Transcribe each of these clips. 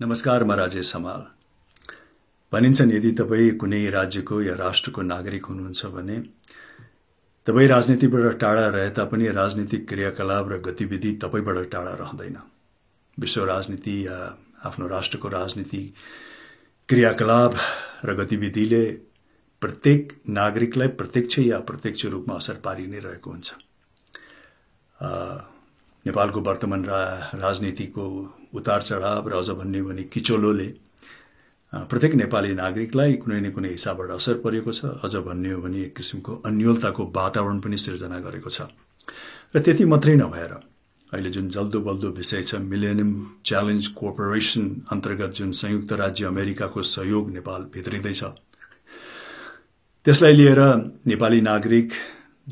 नमस्कार म राजेश हमाल भनिन्छन् यदि तपाईँ कुनै राज्यको या राष्ट्रको नागरिक हुनुहुन्छ भने तपाईँ राजनीतिबाट टाढा रहे तापनि राजनीतिक क्रियाकलाप र गतिविधि तपाईँबाट टाढा रहँदैन विश्व राजनीति या आफ्नो राष्ट्रको राजनीति क्रियाकलाप र गतिविधिले प्रत्येक नागरिकलाई प्रत्यक्ष या अप्रत्यक्ष रूपमा असर पारि नै रहेको हुन्छ नेपालको वर्तमान रा राजनीतिको उतार चढाव र अझ भन्ने भने किचोलोले प्रत्येक नेपाली नागरिकलाई कुनै न कुनै हिसाबबाट असर परेको छ अझ भन्ने हो भने एक किसिमको अन्यलताको वातावरण पनि सिर्जना गरेको छ र त्यति मात्रै नभएर अहिले जुन जल्दो बल्दो विषय छ मिलेनियम च्यालेन्ज कोअपरेसन अन्तर्गत जुन संयुक्त राज्य अमेरिकाको सहयोग नेपाल भित्रिँदैछ त्यसलाई लिएर नेपाली नागरिक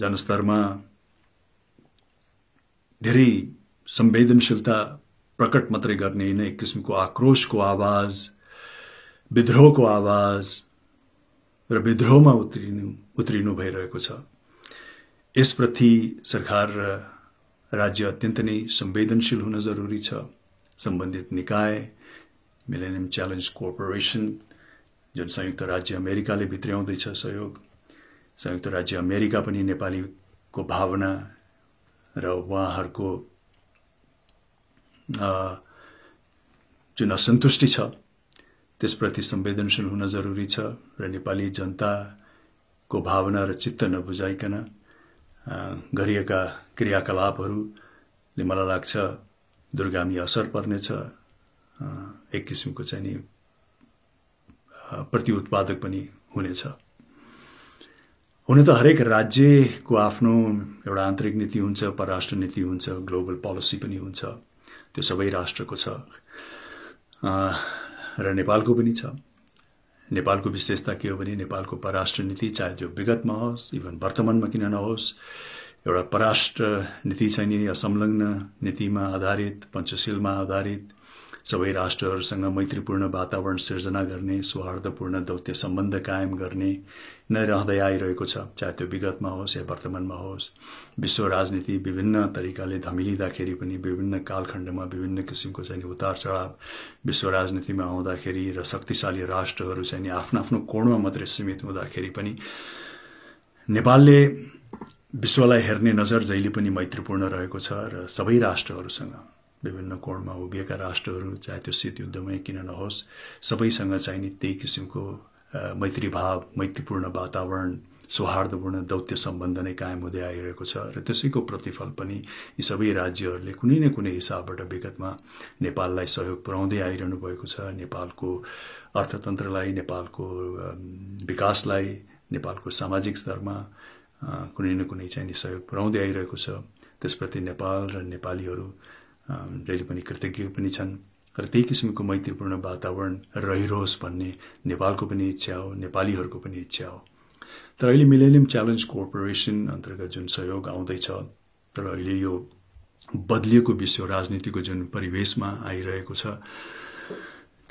जनस्तरमा धेरै संवेदनशीलता प्रकट मात्रै गर्ने होइन एक किसिमको आक्रोशको आवाज विद्रोहको आवाज र विद्रोहमा उत्रिनु उत्रिनु भइरहेको छ यसप्रति सरकार र राज्य अत्यन्त नै संवेदनशील हुन जरुरी छ सम्बन्धित निकाय मिलेनियम च्यालेन्ज कोअपरेसन जुन संयुक्त राज्य अमेरिकाले भित्र्याउँदैछ सहयोग संयुक्त राज्य अमेरिका पनि नेपालीको भावना र उहाँहरूको जुन असन्तुष्टि छ त्यसप्रति संवेदनशील हुन जरुरी छ र नेपाली जनताको भावना र चित्त नबुझाइकन गरिएका क्रियाकलापहरूले मलाई लाग्छ दुर्गामी असर पर्नेछ एक किसिमको चाहिँ नि प्रति उत्पादक पनि हुनेछ हुन त हरेक राज्यको आफ्नो एउटा आन्तरिक नीति हुन्छ परराष्ट्र नीति हुन्छ ग्लोबल पोलिसी पनि हुन्छ त्यो सबै राष्ट्रको छ र नेपालको पनि छ नेपालको विशेषता के हो भने नेपालको पराष्ट्र नीति चाहे त्यो विगतमा होस् इभन वर्तमानमा किन नहोस् एउटा पराष्ट्र नीति चाहिँ नि संलग्न नीतिमा आधारित पञ्चशीलमा आधारित सबै राष्ट्रहरूसँग मैत्रीपूर्ण वातावरण सिर्जना गर्ने सौहार्दपूर्ण दौत्य सम्बन्ध कायम गर्ने नै रहँदै आइरहेको छ चाहे त्यो विगतमा होस् या वर्तमानमा होस् विश्व राजनीति विभिन्न तरिकाले धमिलिँदाखेरि पनि विभिन्न कालखण्डमा विभिन्न किसिमको चाहिँ उतार चढाव विश्व राजनीतिमा आउँदाखेरि र शक्तिशाली राष्ट्रहरू चाहिँ आफ्नो आफ्नो कोणमा मात्रै सीमित हुँदाखेरि पनि नेपालले विश्वलाई हेर्ने नजर जहिले पनि मैत्रीपूर्ण रहेको छ र सबै राष्ट्रहरूसँग विभिन्न कोणमा उभिएका राष्ट्रहरू चाहे त्यो शीत युद्धमै किन नहोस् सबैसँग चाहिने त्यही किसिमको मैत्रीभाव मैत्रीपूर्ण वातावरण सौहार्दपूर्ण दौत्य सम्बन्ध नै कायम हुँदै आइरहेको छ र त्यसैको प्रतिफल पनि यी सबै राज्यहरूले कुनै न कुनै हिसाबबाट विगतमा नेपाललाई सहयोग पुर्याउँदै आइरहनु भएको छ नेपालको अर्थतन्त्रलाई नेपालको विकासलाई नेपालको सामाजिक स्तरमा कुनै न कुनै चाहिने सहयोग पुर्याउँदै आइरहेको छ त्यसप्रति नेपाल र नेपालीहरू जहिले पनि कृतज्ञ पनि छन् र त्यही किसिमको मैत्रीपूर्ण वातावरण रहिरहोस् भन्ने नेपालको पनि इच्छा हो नेपालीहरूको पनि इच्छा हो तर अहिले मिलेनियम च्यालेन्ज कोअपरेसन अन्तर्गत जुन सहयोग आउँदैछ तर अहिले यो बदलिएको विश्व राजनीतिको जुन परिवेशमा आइरहेको छ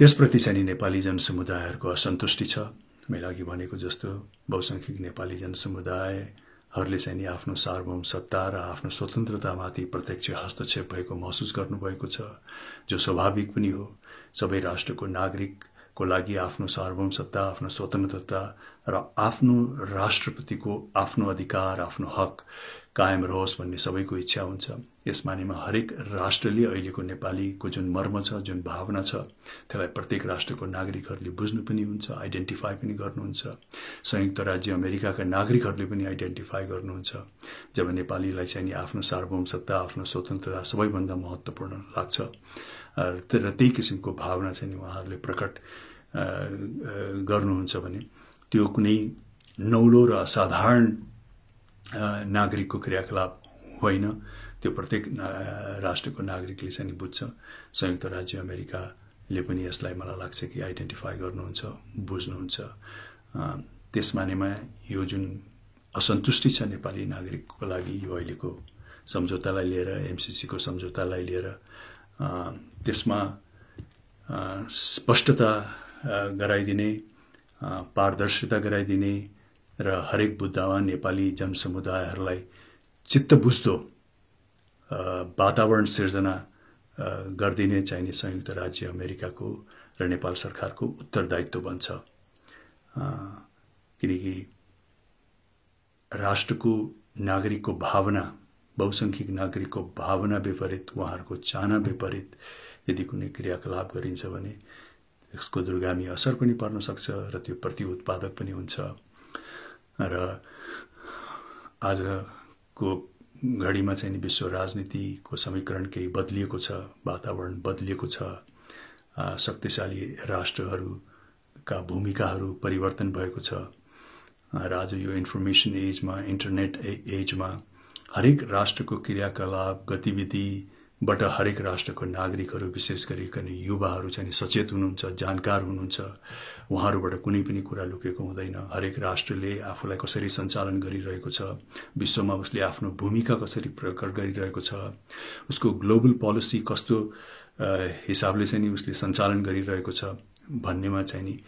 त्यसप्रति चाहिँ नेपाली जनसमुदायहरूको असन्तुष्टि छ मैले अघि भनेको जस्तो बहुसङ्ख्यक नेपाली जनसमुदाय हरले चाहिँ नि आफ्नो सार्वभौम सत्ता र आफ्नो स्वतन्त्रतामाथि प्रत्यक्ष हस्तक्षेप भएको महसुस गर्नुभएको छ जो स्वाभाविक पनि हो सबै राष्ट्रको नागरिक को लागि आफ्नो सार्वभौमसत्ता आफ्नो स्वतन्त्रता र आफ्नो राष्ट्रपतिको आफ्नो अधिकार आफ्नो हक कायम रहोस् भन्ने सबैको इच्छा हुन्छ यस मानेमा हरेक राष्ट्रले अहिलेको नेपालीको जुन मर्म छ जुन भावना छ त्यसलाई प्रत्येक राष्ट्रको नागरिकहरूले बुझ्नु पनि हुन्छ आइडेन्टिफाई पनि गर्नुहुन्छ संयुक्त राज्य अमेरिकाका नागरिकहरूले पनि आइडेन्टिफाई गर्नुहुन्छ जब नेपालीलाई चाहिँ नि आफ्नो सार्वभौम सत्ता आफ्नो स्वतन्त्रता सबैभन्दा महत्त्वपूर्ण लाग्छ तर त्यही किसिमको भावना चाहिँ उहाँहरूले प्रकट गर्नुहुन्छ भने त्यो कुनै नौलो र असाधारण नागरिकको क्रियाकलाप होइन त्यो प्रत्येक राष्ट्रको नागरिकले चाहिँ बुझ्छ संयुक्त राज्य अमेरिकाले पनि यसलाई मलाई लाग्छ कि आइडेन्टिफाई गर्नुहुन्छ बुझ्नुहुन्छ त्यस मानेमा यो जुन असन्तुष्टि छ नेपाली नागरिकको लागि यो अहिलेको सम्झौतालाई लिएर एमसिसीको सम्झौतालाई लिएर त्यसमा स्पष्टता गराइदिने पारदर्शिता गराइदिने र हरेक बुद्धमा नेपाली जनसमुदायहरूलाई चित्तबुझ्दो वातावरण सिर्जना गरिदिने चाहिने संयुक्त राज्य अमेरिकाको र नेपाल सरकारको उत्तरदायित्व बन्छ किनकि राष्ट्रको नागरिकको भावना बहुसङ्ख्यक नागरिकको भावना विपरीत उहाँहरूको चाहना विपरीत यदि कुनै क्रियाकलाप गरिन्छ भने यसको दुर्गामी असर पनि पर्न सक्छ र त्यो प्रति उत्पादक पनि हुन्छ र आजको घडीमा चाहिँ नि विश्व राजनीतिको समीकरण केही बदलिएको छ वातावरण बदलिएको छ शक्तिशाली राष्ट्रहरूका भूमिकाहरू परिवर्तन भएको छ र आज यो इन्फर्मेसन एजमा इन्टरनेट एजमा हरेक राष्ट्रको क्रियाकलाप गतिविधिबाट हरेक राष्ट्रको नागरिकहरू विशेष गरिकन युवाहरू चाहिँ सचेत हुनुहुन्छ जानकार हुनुहुन्छ उहाँहरूबाट कुनै पनि कुरा लुकेको हुँदैन हरेक राष्ट्रले आफूलाई कसरी सञ्चालन गरिरहेको छ विश्वमा उसले आफ्नो भूमिका कसरी प्रकट गरिरहेको छ उसको ग्लोबल पोलिसी कस्तो हिसाबले चाहिँ नि उसले सञ्चालन गरिरहेको छ भन्नेमा चाहिँ नि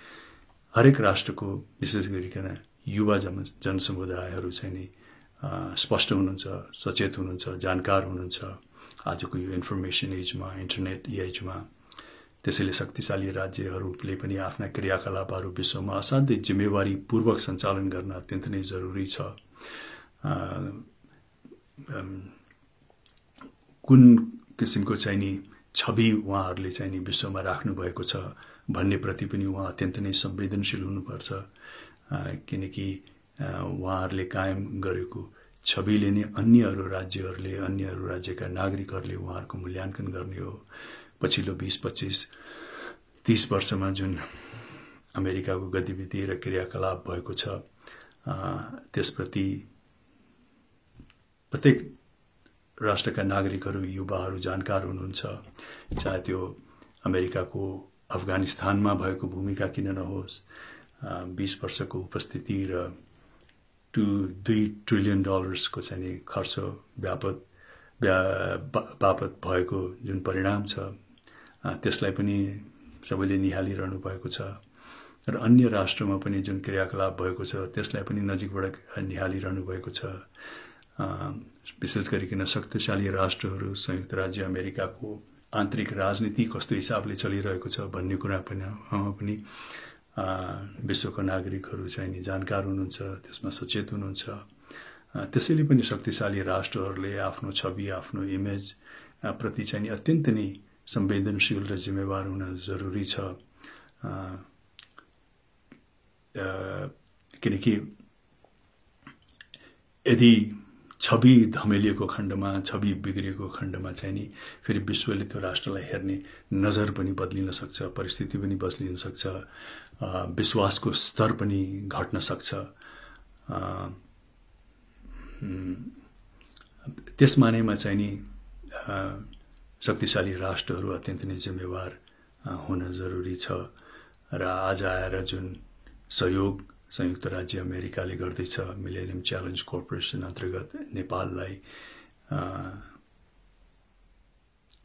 हरेक राष्ट्रको विशेष गरिकन युवा जन जनसमुदायहरू चाहिँ नि स्पष्ट हुनुहुन्छ सचेत हुनुहुन्छ जानकार हुनुहुन्छ आजको यो इन्फर्मेसन एजमा इन्टरनेट एजमा त्यसैले शक्तिशाली राज्यहरूले पनि आफ्ना क्रियाकलापहरू विश्वमा असाध्यै जिम्मेवारीपूर्वक सञ्चालन गर्न अत्यन्त नै जरुरी छ कुन किसिमको चाहिँ नि छवि उहाँहरूले चाहिँ नि विश्वमा राख्नुभएको छ भन्नेप्रति पनि उहाँ अत्यन्त नै संवेदनशील हुनुपर्छ किनकि उहाँहरूले कायम गरेको छविले नै अन्यहरू राज्यहरूले अन्यहरू राज्यका नागरिकहरूले उहाँहरूको मूल्याङ्कन गर्ने हो पछिल्लो बिस पच्चिस तिस वर्षमा जुन अमेरिकाको गतिविधि र क्रियाकलाप भएको छ त्यसप्रति प्रत्येक राष्ट्रका नागरिकहरू युवाहरू जानकार हुनुहुन्छ चाहे त्यो अमेरिकाको अफगानिस्तानमा भएको भूमिका किन नहोस् बिस वर्षको उपस्थिति र टु दुई ट्रिलियन डलर्सको चाहिँ खर्च व्यापत व्या बापत भएको जुन परिणाम छ त्यसलाई पनि सबैले निहालिरहनु भएको छ र अन्य राष्ट्रमा पनि जुन क्रियाकलाप भएको छ त्यसलाई पनि नजिकबाट निहालिरहनु भएको छ विशेष गरिकन शक्तिशाली राष्ट्रहरू संयुक्त राज्य अमेरिकाको आन्तरिक राजनीति कस्तो हिसाबले चलिरहेको छ भन्ने कुरा पनि पनि विश्वको नागरिकहरू चाहिँ नि जानकार हुनुहुन्छ त्यसमा सचेत हुनुहुन्छ त्यसैले पनि शक्तिशाली राष्ट्रहरूले आफ्नो छवि आफ्नो इमेज प्रति चाहिँ अत्यन्त नै संवेदनशील र जिम्मेवार हुन जरुरी छ किनकि यदि छवि धमेलिएको खण्डमा छवि बिग्रिएको खण्डमा चाहिँ नि फेरि विश्वले त्यो राष्ट्रलाई हेर्ने नजर पनि बद्लिन सक्छ परिस्थिति पनि बद्लिन सक्छ विश्वासको स्तर पनि घट्न सक्छ त्यस मानेमा चाहिँ नि शक्तिशाली राष्ट्रहरू अत्यन्त नै जिम्मेवार हुन जरुरी छ र आज आएर जुन सहयोग संयुक्त राज्य अमेरिकाले गर्दैछ मिलेनियम च्यालेन्ज कर्पोरेसन अन्तर्गत नेपाललाई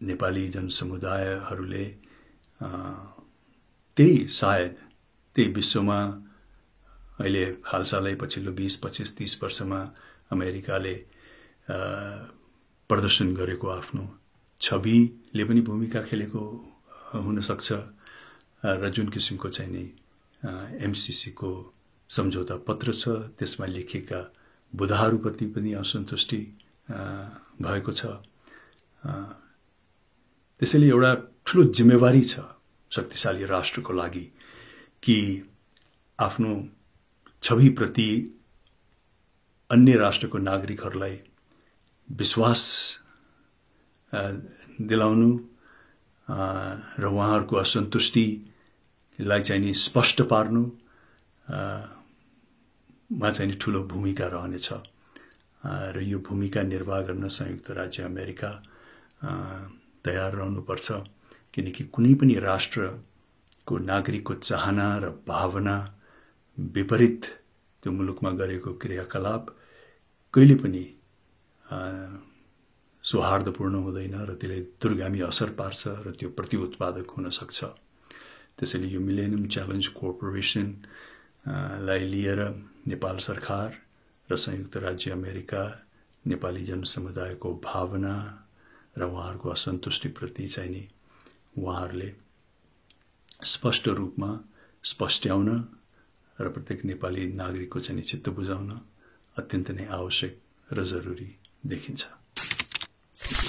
नेपाली जनसमुदायहरूले त्यही सायद त्यही विश्वमा अहिले हालसालै पछिल्लो बिस पच्चिस तिस वर्षमा अमेरिकाले प्रदर्शन गरेको आफ्नो छविले पनि भूमिका खेलेको हुनसक्छ र जुन किसिमको चाहिँ नि एमसिसीको सम्झौता पत्र छ त्यसमा लेखिएका बुधाहरूप्रति पनि असन्तुष्टि भएको छ त्यसैले एउटा ठुलो जिम्मेवारी छ शक्तिशाली राष्ट्रको लागि कि आफ्नो छविप्रति अन्य राष्ट्रको नागरिकहरूलाई विश्वास दिलाउनु र उहाँहरूको असन्तुष्टिलाई चाहिँ नि स्पष्ट पार्नु मा चाहिँ ठुलो भूमिका रहनेछ र यो भूमिका निर्वाह गर्न संयुक्त राज्य अमेरिका तयार रहनुपर्छ किनकि कुनै पनि राष्ट्रको नागरिकको चाहना र भावना विपरीत त्यो मुलुकमा गरेको क्रियाकलाप कहिले पनि सौहार्दपूर्ण हुँदैन र त्यसले दुर्गामी असर पार्छ र त्यो प्रतिउत्पादक हुनसक्छ त्यसैले यो मिलेनियम च्यालेन्ज कोअपरेसन लाई लिएर नेपाल सरकार र संयुक्त राज्य अमेरिका नेपाली जनसमुदायको भावना र उहाँहरूको असन्तुष्टिप्रति चाहिँ नि उहाँहरूले स्पष्ट रूपमा स्पष्ट्याउन र प्रत्येक नेपाली नागरिकको चाहिँ चित्त बुझाउन अत्यन्त नै आवश्यक र जरुरी देखिन्छ